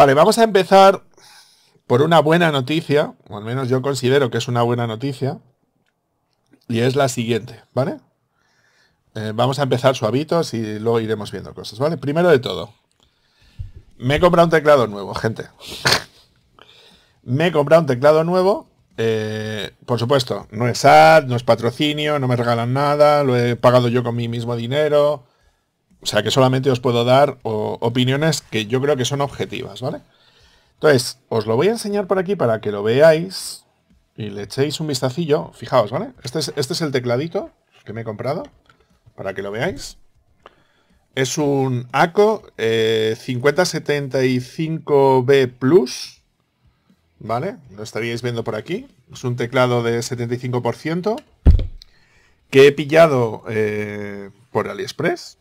Vale, vamos a empezar por una buena noticia, o al menos yo considero que es una buena noticia, y es la siguiente, ¿vale? Eh, vamos a empezar suavitos y luego iremos viendo cosas, ¿vale? Primero de todo, me he comprado un teclado nuevo, gente. me he comprado un teclado nuevo. Eh, por supuesto, no es ad, no es patrocinio, no me regalan nada, lo he pagado yo con mi mismo dinero. O sea que solamente os puedo dar opiniones que yo creo que son objetivas, ¿vale? Entonces, os lo voy a enseñar por aquí para que lo veáis y le echéis un vistacillo. Fijaos, ¿vale? Este es, este el tecladito que me he comprado, para que lo veáis. Es un ACO 5075B eh, Plus, ¿vale? Lo estaríais viendo por aquí. Es un teclado de 75% que he pillado eh, por AliExpress.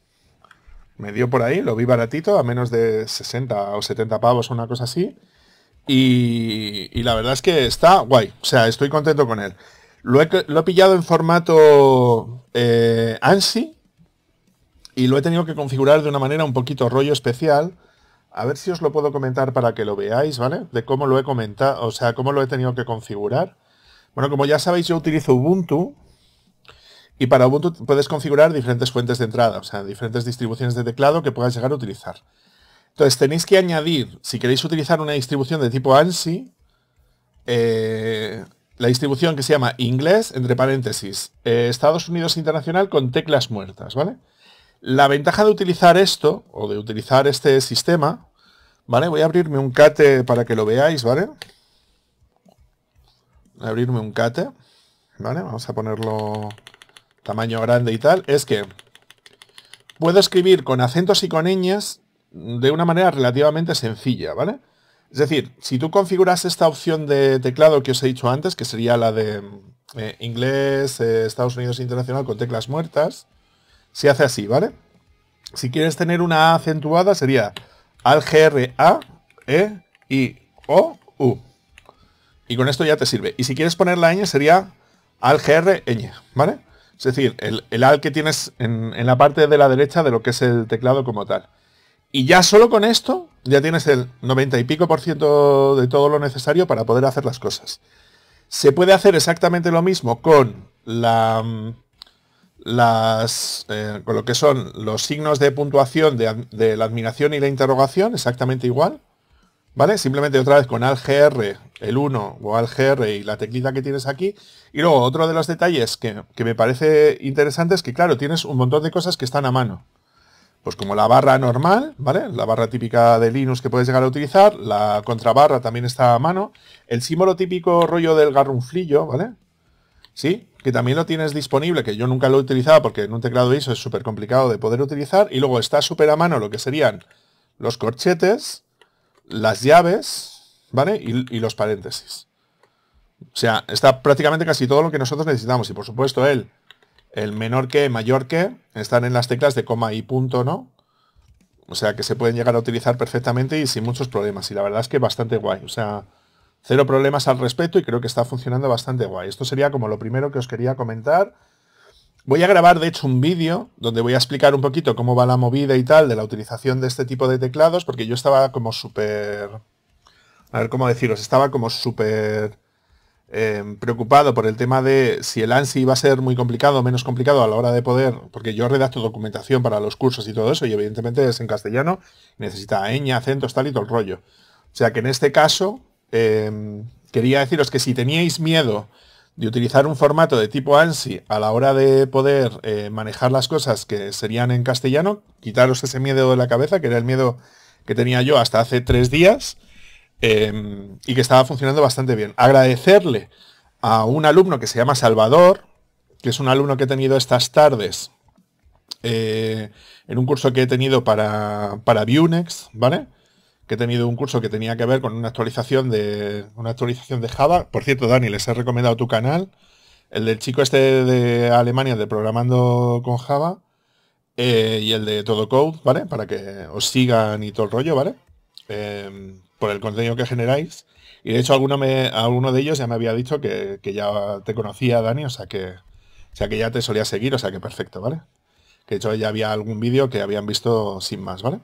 Me dio por ahí, lo vi baratito, a menos de 60 o 70 pavos una cosa así. Y, la verdad es que está guay. O sea, estoy contento con él. Lo he, pillado en formato eh, ANSI y lo he tenido que configurar de una manera un poquito rollo especial. A ver si os lo puedo comentar para que lo veáis, ¿vale? De cómo lo he comentado, o sea, cómo lo he tenido que configurar. Bueno, como ya sabéis, yo utilizo Ubuntu, y para Ubuntu puedes configurar diferentes fuentes de entrada, o sea, diferentes distribuciones de teclado que puedas llegar a utilizar. Entonces tenéis que añadir, si queréis utilizar una distribución de tipo ANSI, eh, la distribución que se llama inglés, entre paréntesis, eh, Estados Unidos Internacional con teclas muertas, ¿vale? La ventaja de utilizar esto, o de utilizar este sistema, ¿vale? Voy a abrirme un cate para que lo veáis, ¿vale? Voy a abrirme un cate, ¿vale? Vamos a ponerlo tamaño grande y tal, es que puedo escribir con acentos y con ñas de una manera relativamente sencilla, ¿vale? Es decir, si tú configuras esta opción de teclado que os he dicho antes, que sería la de eh, inglés, eh, Estados Unidos Internacional con teclas muertas, se hace así, ¿vale? Si quieres tener una A acentuada sería Al G A E I O U. Y con esto ya te sirve. Y si quieres poner la ñ sería Al G e ñ, ¿vale? Es decir, el, al que tienes en, la parte de la derecha de lo que es el teclado como tal. Y ya solo con esto, ya tienes el 90 y pico por ciento de todo lo necesario para poder hacer las cosas. Se puede hacer exactamente lo mismo con las, eh, con lo que son los signos de puntuación de la admiración y la interrogación, exactamente igual. ¿Vale? Simplemente otra vez con AlGR, el 1 o AlGR y la teclita que tienes aquí. Y luego otro de los detalles que, me parece interesante es que, claro, tienes un montón de cosas que están a mano. Pues como la barra normal, ¿vale? La barra típica de Linux que puedes llegar a utilizar, la contrabarra también está a mano, el símbolo típico rollo del garrunflillo, ¿vale? Sí, que también lo tienes disponible, que yo nunca lo he utilizado porque en un teclado ISO es súper complicado de poder utilizar, y luego está súper a mano lo que serían los corchetes, las llaves, ¿vale? Y, los paréntesis. O sea, está prácticamente casi todo lo que nosotros necesitamos. Y por supuesto, el, el menor que, mayor que, están en las teclas de coma y punto, ¿no? O sea, que se pueden llegar a utilizar perfectamente y sin muchos problemas. Y la verdad es que bastante guay. O sea, cero problemas al respecto y creo que está funcionando bastante guay. Esto sería como lo primero que os quería comentar. Voy a grabar, de hecho, un vídeo donde voy a explicar un poquito cómo va la movida y tal de la utilización de este tipo de teclados, porque yo estaba como súper... A ver cómo deciros, estaba como súper eh, preocupado por el tema de si el ANSI iba a ser muy complicado o menos complicado a la hora de poder, porque yo redacto documentación para los cursos y todo eso, y evidentemente es en castellano, necesita eña, acentos, tal y todo el rollo. O sea que en este caso, eh, quería deciros que si teníais miedo de utilizar un formato de tipo ANSI a la hora de poder eh, manejar las cosas que serían en castellano, quitaros ese miedo de la cabeza, que era el miedo que tenía yo hasta hace tres días, em, y que estaba funcionando bastante bien. Agradecerle a un alumno que se llama Salvador, que es un alumno que he tenido estas tardes eh, en un curso que he tenido para, para Vunex, ¿vale? que he tenido un curso que tenía que ver con una actualización de una actualización de Java. Por cierto, Dani, les he recomendado tu canal, el del chico este de Alemania de programando con Java eh, y el de Todo Code, ¿vale? Para que os sigan y todo el rollo, ¿vale? Em, por el contenido que generáis. Y de hecho alguno, me, alguno de ellos ya me había dicho que, ya te conocía, Dani, o sea que o sea que ya te solía seguir, o sea que perfecto, ¿vale? Que de hecho ya había algún vídeo que habían visto sin más, ¿vale?